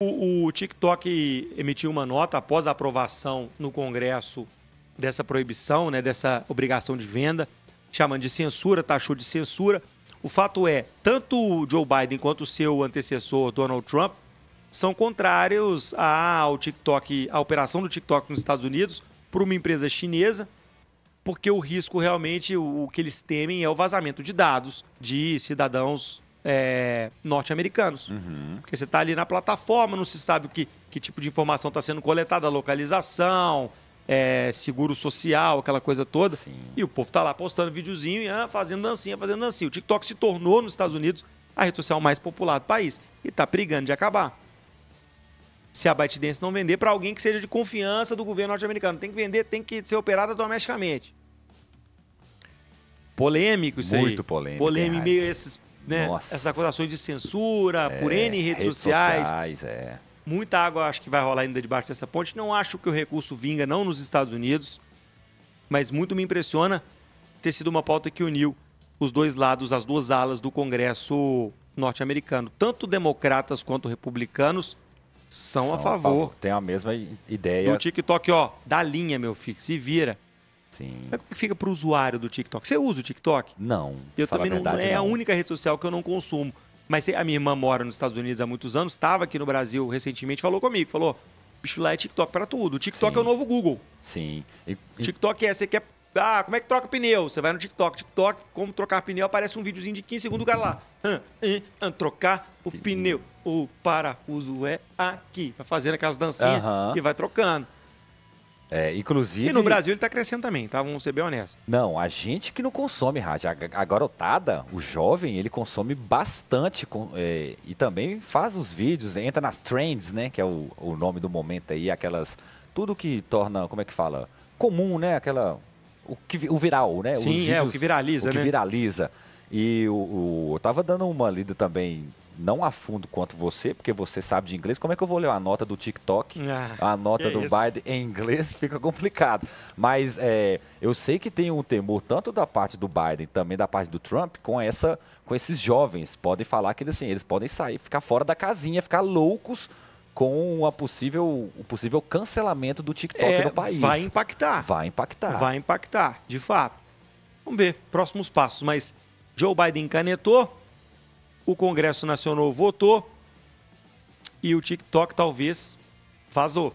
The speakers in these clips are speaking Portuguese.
O, o, TikTok emitiu uma nota após a aprovação no Congresso dessa proibição, né, dessa obrigação de venda, chamando de censura, taxou de censura. O fato é, tanto Joe Biden quanto seu antecessor Donald Trump são contrários ao TikTok, à operação do TikTok nos Estados Unidos por uma empresa chinesa, porque o risco realmente, o, o que eles temem é o vazamento de dados de cidadãos é, norte-americanos. Uhum. Porque você está ali na plataforma, não se sabe que, que tipo de informação está sendo coletada, localização, é, seguro social, aquela coisa toda. Sim. E o povo está lá postando videozinho e ah, fazendo dancinha, fazendo dancinha. O TikTok se tornou nos Estados Unidos a rede social mais popular do país e está brigando de acabar. Se a ByteDance não vender para alguém que seja de confiança do governo norte-americano, tem que vender, tem que ser operada domesticamente. Polêmico isso Muito aí. Muito polêmico. Polêmico, é meio esses né? Nossa. Essas acusações de censura é, por N redes, redes sociais. sociais é. Muita água acho que vai rolar ainda debaixo dessa ponte. Não acho que o recurso vinga, não nos Estados Unidos, mas muito me impressiona ter sido uma pauta que uniu os dois lados, as duas alas do Congresso norte-americano. Tanto democratas quanto republicanos são, são a, favor. a Tem a mesma ideia. O TikTok, ó, da linha, meu filho, se vira. Sim. Mas como é que fica para o usuário do TikTok? Você usa o TikTok? Não. Eu também não. verdade, é não. É não. a única rede social que eu não consumo. Mas a minha irmã mora nos Estados Unidos há muitos anos, estava aqui no Brasil recentemente, falou comigo, falou, bicho, lá é TikTok para tudo. O TikTok Sim. é o novo Google. Sim. E, e... TikTok é, você quer... Ah, como é que troca pneu? Você vai no TikTok. TikTok, como trocar pneu, aparece um videozinho de 15 segundos do cara lá. Ah, trocar o pneu. O parafuso é aqui. Vai fazendo aquelas dancinhas uh -huh. e vai trocando. É, inclusive. E no Brasil ele está crescendo também, tá? Vamos ser bem honestos. Não, a gente que não consome, Rádio. A, a garotada, o jovem, ele consome bastante com, é, e também faz os vídeos, entra nas trends, né? Que é o, o nome do momento aí, aquelas. Tudo que torna, como é que fala? Comum, né? Aquela. O, que, o viral, né? Sim, vídeos, é, o que viraliza, o que né? viraliza. E o, o, eu tava dando uma lida também não a fundo quanto você, porque você sabe de inglês. Como é que eu vou ler a nota do TikTok, ah, a nota do isso? Biden em inglês? Fica complicado. Mas é, eu sei que tem um temor tanto da parte do Biden, também da parte do Trump, com essa, com esses jovens. Podem falar que eles, assim, eles podem sair, ficar fora da casinha, ficar loucos com a possível, o possível cancelamento do TikTok é, no país. Vai impactar. Vai impactar. Vai impactar, de fato. Vamos ver próximos passos, mas Joe Biden canetou, o Congresso Nacional votou e o TikTok talvez vazou.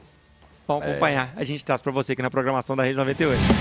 Vamos é. acompanhar. A gente traz para você aqui na programação da Rede 98.